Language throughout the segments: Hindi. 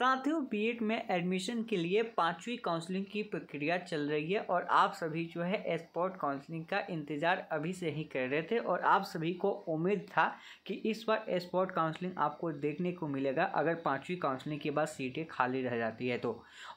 साथियों एड में एडमिशन के लिए पांचवी काउंसलिंग की प्रक्रिया चल रही है और आप सभी जो है एक्सपोर्ट काउंसलिंग का इंतज़ार अभी से ही कर रहे थे और आप सभी को उम्मीद था कि इस बार एक्सपोर्ट काउंसलिंग आपको देखने को मिलेगा अगर पांचवी काउंसलिंग के बाद सीटें खाली रह जाती है तो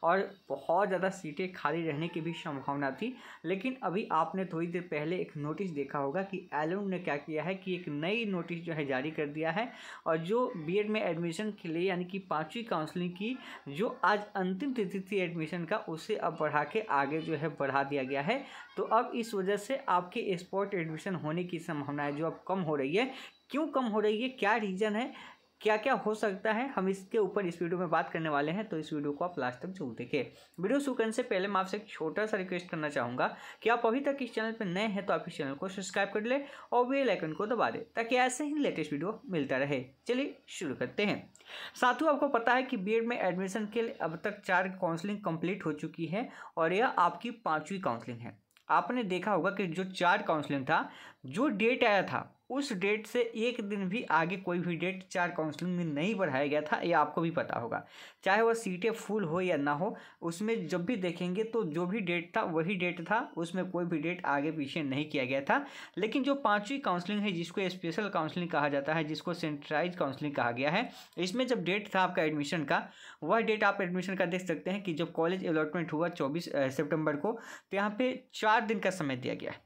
और बहुत ज़्यादा सीटें खाली रहने की भी संभावना थी लेकिन अभी आपने थोड़ी देर पहले एक नोटिस देखा होगा कि एलोन ने क्या किया है कि एक नई नोटिस जो है जारी कर दिया है और जो बी में एडमिशन के लिए यानी कि पाँचवीं काउंसलिंग की जो आज अंतिम तिथि थी एडमिशन का उसे अब बढ़ा के आगे जो है बढ़ा दिया गया है तो अब इस वजह से आपके स्पॉट एडमिशन होने की संभावना है जो अब कम हो रही है क्यों कम हो रही है क्या रीज़न है क्या क्या हो सकता है हम इसके ऊपर इस वीडियो में बात करने वाले हैं तो इस वीडियो को आप लास्ट तक जरूर देखें वीडियो शुरू करने से पहले मैं आपसे एक छोटा सा रिक्वेस्ट करना चाहूँगा कि आप अभी तक इस चैनल पर नए हैं तो आप इस चैनल को सब्सक्राइब कर लें और वे लाइकन को दबा दें ताकि ऐसे ही लेटेस्ट वीडियो मिलता रहे चलिए शुरू करते हैं साथ आपको पता है कि बी में एडमिशन के लिए अब तक चार काउंसलिंग कम्प्लीट हो चुकी है और यह आपकी पाँचवीं काउंसलिंग है आपने देखा होगा कि जो चार काउंसलिंग था जो डेट आया था उस डेट से एक दिन भी आगे कोई भी डेट चार काउंसलिंग में नहीं बढ़ाया गया था ये आपको भी पता होगा चाहे वह सीटें फुल हो या ना हो उसमें जब भी देखेंगे तो जो भी डेट था वही डेट था उसमें कोई भी डेट आगे पीछे नहीं किया गया था लेकिन जो पाँचवीं काउंसलिंग है जिसको स्पेशल काउंसलिंग कहा जाता है जिसको सेंट्राइज काउंसलिंग कहा गया है इसमें जब डेट था आपका एडमिशन का वह डेट आप एडमिशन का देख सकते हैं कि जब कॉलेज अलॉटमेंट हुआ चौबीस सेप्टेम्बर को तो यहाँ पर चार दिन का समय दिया गया है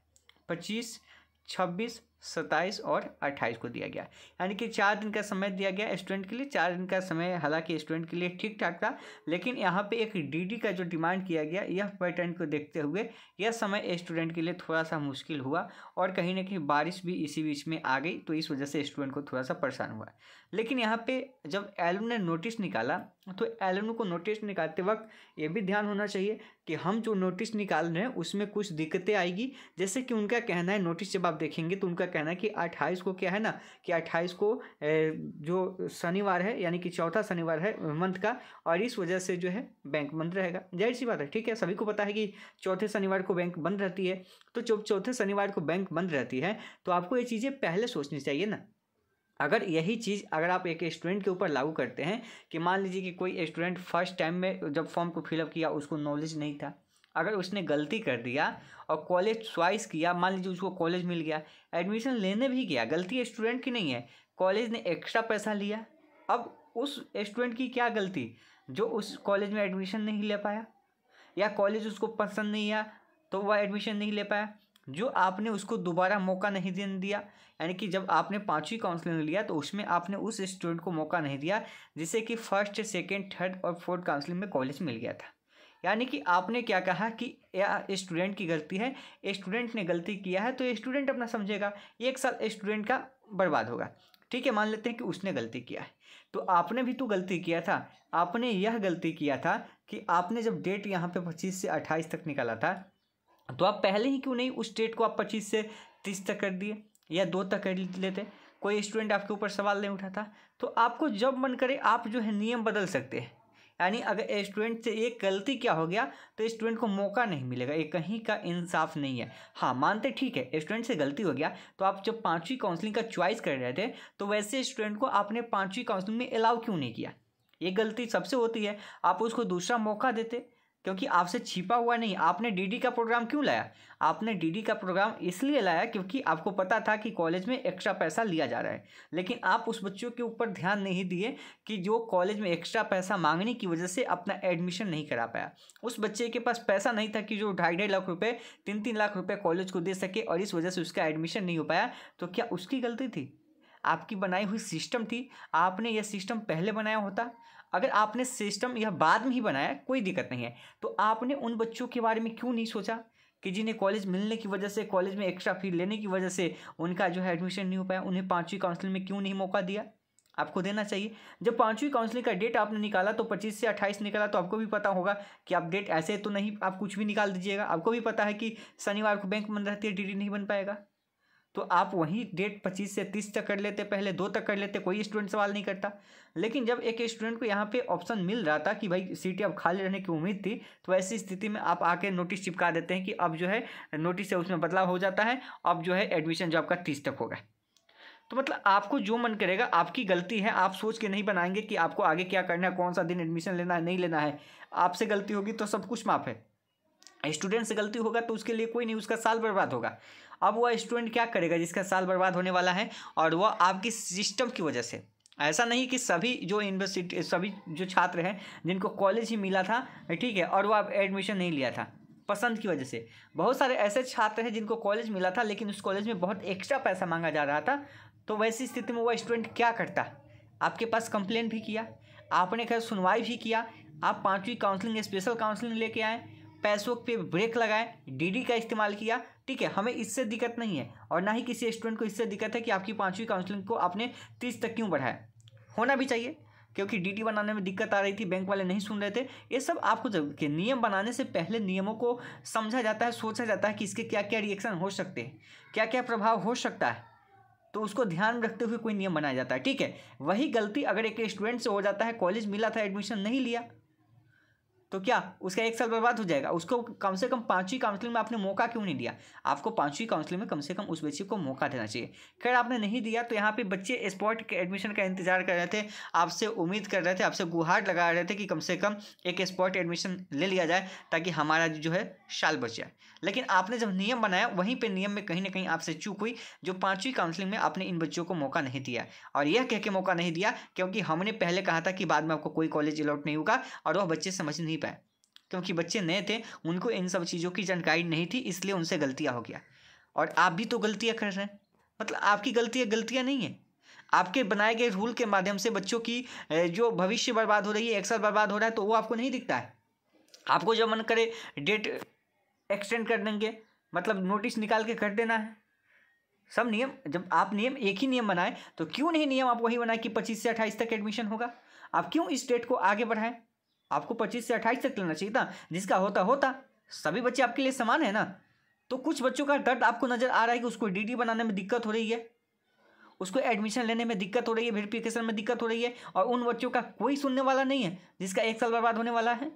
पच्चीस छब्बीस सत्ताईस और अट्ठाईस को दिया गया यानी कि चार दिन का समय दिया गया स्टूडेंट के लिए चार दिन का समय हालांकि स्टूडेंट के लिए ठीक ठाक था लेकिन यहाँ पे एक डीडी का जो डिमांड किया गया यह पैटर्न को देखते हुए यह समय स्टूडेंट के लिए थोड़ा सा मुश्किल हुआ और कहीं ना कहीं बारिश भी इसी बीच में आ गई तो इस वजह से स्टूडेंट को थोड़ा सा परेशान हुआ लेकिन यहाँ पे जब एलन ने नोटिस निकाला तो एलन को नोटिस निकालते वक्त ये भी ध्यान होना चाहिए कि हम जो नोटिस निकाल रहे हैं उसमें कुछ दिक्कतें आएगी जैसे कि उनका कहना है नोटिस जब आप देखेंगे तो उनका कहना है कि अट्ठाईस को क्या है ना कि अट्ठाईस को जो शनिवार है यानी कि चौथा शनिवार है मंथ का और इस वजह से जो है बैंक बंद रहेगा जाहिर सी बात है ठीक है सभी को पता है कि चौथे शनिवार को बैंक बंद रहती है तो जब चौथे शनिवार को बैंक बंद रहती है तो आपको ये चीज़ें पहले सोचनी चाहिए ना अगर यही चीज़ अगर आप एक स्टूडेंट के ऊपर लागू करते हैं कि मान लीजिए कि कोई स्टूडेंट फर्स्ट टाइम में जब फॉर्म को फिलअप किया उसको नॉलेज नहीं था अगर उसने गलती कर दिया और कॉलेज च्वाइस किया मान लीजिए उसको कॉलेज मिल गया एडमिशन लेने भी गया गलती स्टूडेंट की नहीं है कॉलेज ने एक्स्ट्रा पैसा लिया अब उस स्टूडेंट की क्या गलती जो उस कॉलेज में एडमिशन नहीं ले पाया या कॉलेज उसको पसंद नहीं आया तो वह एडमिशन नहीं ले पाया जो आपने उसको दोबारा मौका नहीं देने दिया यानी कि जब आपने पाँचवीं काउंसलिंग लिया तो उसमें आपने उस स्टूडेंट को मौका नहीं दिया जिसे कि फर्स्ट सेकेंड थर्ड और फोर्थ काउंसलिंग में कॉलेज मिल गया था यानी कि आपने क्या कहा कि यह स्टूडेंट की गलती है स्टूडेंट ने गलती किया है तो स्टूडेंट अपना समझेगा एक साल स्टूडेंट का बर्बाद होगा ठीक है मान लेते हैं कि उसने गलती किया है तो आपने भी तो गलती किया था आपने यह गलती किया था कि आपने जब डेट यहाँ पे पच्चीस से अट्ठाईस तक निकाला था तो आप पहले ही क्यों नहीं उस डेट को आप पच्चीस से तीस तक कर दिए या दो तक कर लेते कोई स्टूडेंट आपके ऊपर सवाल नहीं उठाता तो आपको जब मन करे आप जो है नियम बदल सकते हैं यानी अगर स्टूडेंट से एक गलती क्या हो गया तो स्टूडेंट को मौका नहीं मिलेगा ये कहीं का इंसाफ नहीं है हाँ मानते ठीक है स्टूडेंट से गलती हो गया तो आप जब पाँचवीं काउंसलिंग का चॉइस कर रहे थे तो वैसे स्टूडेंट को आपने पाँचवीं काउंसलिंग में अलाउ क्यों नहीं किया ये गलती सबसे होती है आप उसको दूसरा मौका देते क्योंकि आपसे छिपा हुआ नहीं आपने डीडी का प्रोग्राम क्यों लाया आपने डीडी का प्रोग्राम इसलिए लाया क्योंकि आपको पता था कि कॉलेज में एक्स्ट्रा पैसा लिया जा रहा है लेकिन आप उस बच्चों के ऊपर ध्यान नहीं दिए कि जो कॉलेज में एक्स्ट्रा पैसा मांगने की वजह से अपना एडमिशन नहीं करा पाया उस बच्चे के पास पैसा नहीं था कि जो ढाई ढाई लाख रुपये तीन तीन लाख रुपये कॉलेज को दे सके और इस वजह से उसका एडमिशन नहीं हो पाया तो क्या उसकी गलती थी आपकी बनाई हुई सिस्टम थी आपने यह सिस्टम पहले बनाया होता अगर आपने सिस्टम यह बाद में ही बनाया कोई दिक्कत नहीं है तो आपने उन बच्चों के बारे में क्यों नहीं सोचा कि जिन्हें कॉलेज मिलने की वजह से कॉलेज में एक्स्ट्रा फी लेने की वजह से उनका जो है एडमिशन नहीं हो पाया उन्हें पाँचवीं काउंसिल में क्यों नहीं मौका दिया आपको देना चाहिए जब पाँचवीं काउंसलिंग का डेट आपने निकाला तो पच्चीस से अट्ठाईस निकाला तो आपको भी पता होगा कि आप डेट ऐसे तो नहीं आप कुछ भी निकाल दीजिएगा आपको भी पता है कि शनिवार को बैंक बंद रहती है डी नहीं बन पाएगा तो आप वही डेट पच्चीस से तीस तक कर लेते पहले दो तक कर लेते कोई स्टूडेंट सवाल नहीं करता लेकिन जब एक स्टूडेंट को यहाँ पे ऑप्शन मिल रहा था कि भाई सीटी अब खाली रहने की उम्मीद थी तो ऐसी स्थिति में आप आके नोटिस चिपका देते हैं कि अब जो है नोटिस से उसमें बदलाव हो जाता है अब जो है एडमिशन जो आपका तीस तक होगा तो मतलब आपको जो मन करेगा आपकी गलती है आप सोच के नहीं बनाएंगे कि आपको आगे क्या करना है कौन सा दिन एडमिशन लेना है नहीं लेना है आपसे गलती होगी तो सब कुछ माफ़ है स्टूडेंट से गलती होगा तो उसके लिए कोई नहीं उसका साल बर्बाद होगा अब वह स्टूडेंट क्या करेगा जिसका साल बर्बाद होने वाला है और वह आपकी सिस्टम की वजह से ऐसा नहीं कि सभी जो यूनिवर्सिटी सभी जो छात्र हैं जिनको कॉलेज ही मिला था ठीक है और वह एडमिशन नहीं लिया था पसंद की वजह से बहुत सारे ऐसे छात्र हैं जिनको कॉलेज मिला था लेकिन उस कॉलेज में बहुत एक्स्ट्रा पैसा मांगा जा रहा था तो वैसी स्थिति में वह स्टूडेंट क्या करता आपके पास कंप्लेंट भी किया आपने खैर सुनवाई भी किया आप पाँचवीं काउंसलिंग स्पेशल काउंसलिंग लेके आएँ पैसों पे ब्रेक लगाए डीडी का इस्तेमाल किया ठीक है हमें इससे दिक्कत नहीं है और ना ही किसी स्टूडेंट को इससे दिक्कत है कि आपकी पाँचवीं काउंसलिंग को आपने तीस तक क्यों बढ़ाया होना भी चाहिए क्योंकि डीटी बनाने में दिक्कत आ रही थी बैंक वाले नहीं सुन रहे थे ये सब आपको जरूर के नियम बनाने से पहले नियमों को समझा जाता है सोचा जाता है कि इसके क्या क्या रिएक्शन हो सकते हैं क्या क्या प्रभाव हो सकता है तो उसको ध्यान रखते हुए कोई नियम बनाया जाता है ठीक है वही गलती अगर एक स्टूडेंट से हो जाता है कॉलेज मिला था एडमिशन नहीं लिया तो क्या उसका एक साल बर्बाद हो जाएगा उसको कम से कम पांचवी काउंसलिंग में आपने मौका क्यों नहीं दिया आपको पांचवी काउंसलिंग में कम से कम उस बच्चे को मौका देना चाहिए खैर आपने नहीं दिया तो यहाँ पे बच्चे स्पॉट एडमिशन का इंतजार कर रहे थे आपसे उम्मीद कर रहे थे आपसे गुहार लगा रहे थे कि कम से कम एक स्पॉट एडमिशन ले लिया जाए ताकि हमारा जो है साल बच जाए लेकिन आपने जब नियम बनाया वहीं पर नियम में कहीं ना कहीं आपसे चूक हुई जो पाँचवीं काउंसलिंग में आपने इन बच्चों को मौका नहीं दिया और यह कह के मौका नहीं दिया क्योंकि हमने पहले कहा था कि बाद में आपको कोई कॉलेज अलॉट नहीं होगा और वह बच्चे समझ नहीं नहीं पाए क्योंकि बच्चे नए थे उनको इन सब चीज़ों की जानकारी नहीं थी इसलिए उनसे गलतियाँ हो गया और आप भी तो गलतियाँ कर रहे हैं मतलब आपकी गलतियाँ गलतियाँ नहीं है आपके बनाए गए रूल के माध्यम से बच्चों की जो भविष्य बर्बाद हो रही है एक्सल बर्बाद हो रहा है तो वो आपको नहीं दिखता है आपको जब मन करे डेट एक्सटेंड कर देंगे मतलब नोटिस निकाल के कर देना है सब नियम जब आप नियम एक ही नियम बनाएं तो क्यों नहीं नियम आप वही बनाएं कि पच्चीस से अट्ठाईस तक एडमिशन होगा आप क्यों इस डेट को आगे बढ़ाएं आपको पच्चीस से अट्ठाईस तक लेना चाहिए था जिसका होता होता सभी बच्चे आपके लिए समान है ना तो कुछ बच्चों का दर्द आपको नज़र आ रहा है कि उसको डीडी बनाने में दिक्कत हो रही है उसको एडमिशन लेने में दिक्कत हो रही है वेरिफिकेशन में दिक्कत हो रही है और उन बच्चों का कोई सुनने वाला नहीं है जिसका एक साल बर्बाद होने वाला है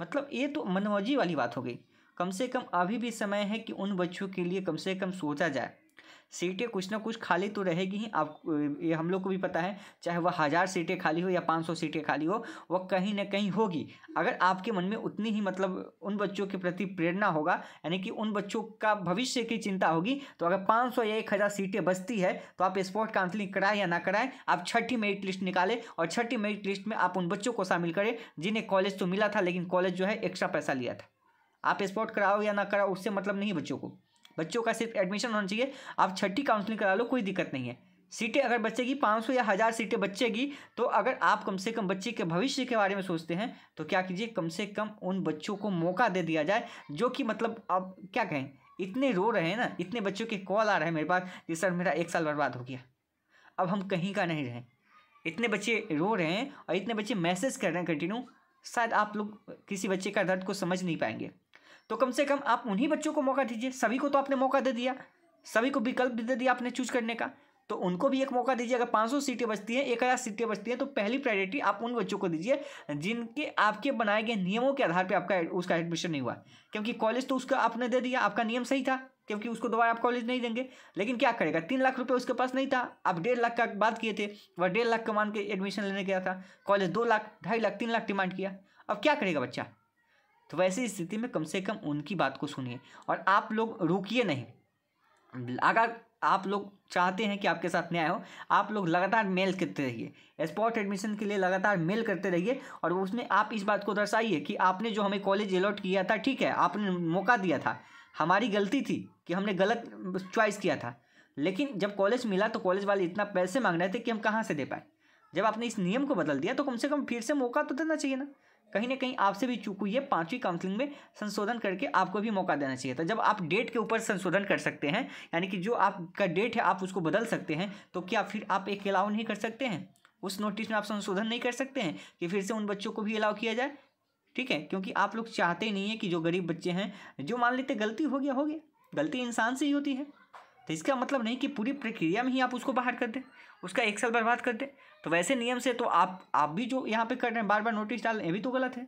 मतलब ये तो मनमर्जी वाली बात हो गई कम से कम अभी भी समय है कि उन बच्चों के लिए कम से कम सोचा जाए सीटें कुछ ना कुछ खाली तो रहेगी ही आप ये हम लोग को भी पता है चाहे वह हज़ार सीटें खाली हो या पाँच सौ सीटें खाली हो वह कहीं ना कहीं होगी अगर आपके मन में उतनी ही मतलब उन बच्चों के प्रति प्रेरणा होगा यानी कि उन बच्चों का भविष्य की चिंता होगी तो अगर पाँच सौ या एक हज़ार सीटें बचती है तो आप स्पोर्ट काउंसिलिंग कराएं या ना कराएं आप छठी मेरिट लिस्ट निकालें और छठी मेरिट लिस्ट में आप उन बच्चों को शामिल करें जिन्हें कॉलेज तो मिला था लेकिन कॉलेज जो है एक्स्ट्रा पैसा लिया था आप स्पोर्ट कराओ या ना कराओ उससे मतलब नहीं बच्चों को बच्चों का सिर्फ एडमिशन होना चाहिए आप छठी काउंसलिंग करा लो कोई दिक्कत नहीं है सीटें अगर बच्चे की पाँच सौ या हज़ार सीटें बच्चे की तो अगर आप कम से कम बच्चे के भविष्य के बारे में सोचते हैं तो क्या कीजिए कम से कम उन बच्चों को मौका दे दिया जाए जो कि मतलब अब क्या कहें इतने रो रहे हैं ना इतने बच्चों के कॉल आ रहे हैं मेरे पास कि सर मेरा एक साल बर्बाद हो गया अब हम कहीं का नहीं रहें इतने बच्चे रो रहे हैं और इतने बच्चे मैसेज कर रहे हैं कंटिन्यू शायद आप लोग किसी बच्चे का दर्द को समझ नहीं पाएंगे तो कम से कम आप उन्हीं बच्चों को मौका दीजिए सभी को तो आपने मौका दे दिया सभी को विकल्प दे दिया आपने चूज करने का तो उनको भी एक मौका दीजिए अगर 500 सीटें बचती हैं एक हज़ार सीटें बचती हैं तो पहली प्रायोरिटी आप उन बच्चों को दीजिए जिनके आपके बनाए गए नियमों के आधार पर आपका उसका एडमिशन नहीं हुआ क्योंकि कॉलेज तो उसका आपने दे दिया आपका नियम सही था क्योंकि उसको दोबारा आप कॉलेज नहीं देंगे लेकिन क्या करेगा तीन लाख रुपये उसके पास नहीं था आप डेढ़ लाख का बात किए थे वह डेढ़ लाख कमान के एडमिशन लेने गया था कॉलेज दो लाख ढाई लाख तीन लाख डिमांड किया अब क्या करेगा बच्चा तो वैसी स्थिति में कम से कम उनकी बात को सुनिए और आप लोग रुकिए नहीं अगर आप लोग चाहते हैं कि आपके साथ न्याय हो आप लोग लगातार मेल करते रहिए स्पॉट एडमिशन के लिए लगातार मेल करते रहिए और उसमें आप इस बात को दर्शाइए कि आपने जो हमें कॉलेज अलॉट किया था ठीक है आपने मौका दिया था हमारी गलती थी कि हमने गलत चॉइस किया था लेकिन जब कॉलेज मिला तो कॉलेज वाले इतना पैसे मांग रहे थे कि हम कहाँ से दे पाए जब आपने इस नियम को बदल दिया तो कम से कम फिर से मौका तो देना चाहिए ना कहीं ना कहीं आपसे भी चूक हुई है पांचवी काउंसलिंग में संशोधन करके आपको भी मौका देना चाहिए था जब आप डेट के ऊपर संशोधन कर सकते हैं यानी कि जो आपका डेट है आप उसको बदल सकते हैं तो क्या फिर आप एक अलाउ नहीं कर सकते हैं उस नोटिस में आप संशोधन नहीं कर सकते हैं कि फिर से उन बच्चों को भी अलाउ किया जाए ठीक है क्योंकि आप लोग चाहते नहीं है कि जो गरीब बच्चे हैं जो मान लेते गलती हो गया हो गया गलती इंसान से ही होती है तो इसका मतलब नहीं कि पूरी प्रक्रिया में ही आप उसको बाहर कर दें उसका एक साल बर्बाद कर दें तो वैसे नियम से तो आप आप भी जो यहाँ पे कर रहे हैं बार बार नोटिस डाल ये भी तो गलत है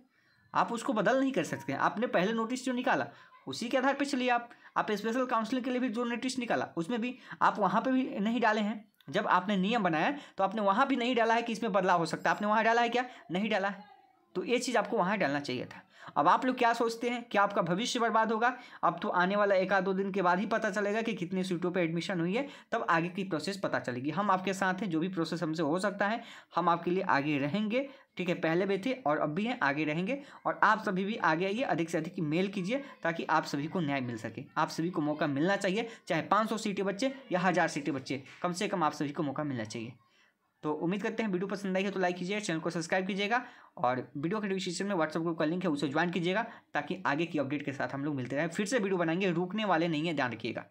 आप उसको बदल नहीं कर सकते आपने पहले नोटिस जो निकाला उसी के आधार पर चलिए आप आप स्पेशल काउंसलिंग के लिए भी जो नोटिस निकाला उसमें भी आप वहाँ पर भी नहीं डाले हैं जब आपने नियम बनाया तो आपने वहाँ भी नहीं डाला है कि इसमें बदलाव हो सकता है आपने वहाँ डाला है क्या नहीं डाला है तो ये चीज़ आपको वहाँ डालना चाहिए था अब आप लोग क्या सोचते हैं क्या आपका भविष्य बर्बाद होगा अब तो आने वाला एक आध दो दिन के बाद ही पता चलेगा कि कितने सीटों पर एडमिशन हुई है तब आगे की प्रोसेस पता चलेगी हम आपके साथ हैं जो भी प्रोसेस हमसे हो सकता है हम आपके लिए आगे रहेंगे ठीक है पहले भी थे और अब भी हैं आगे रहेंगे और आप सभी भी आगे आइए अधिक से अधिक मेल कीजिए ताकि आप सभी को न्याय मिल सके आप सभी को मौका मिलना चाहिए चाहे पाँच सीटें बच्चे या हज़ार सीटें बच्चे कम से कम आप सभी को मौका मिलना चाहिए तो उम्मीद करते हैं वीडियो पसंद आई है तो लाइक कीजिए चैनल को सब्सक्राइब कीजिएगा और वीडियो के डिस्क्रिप्शन में व्हाट्सअप ग्रुप का लिंक है उसे ज्वाइन कीजिएगा ताकि आगे की अपडेट के साथ हम लोग मिलते रहे फिर से वीडियो बनाएंगे रुकने वाले नहीं है ध्यान रखिएगा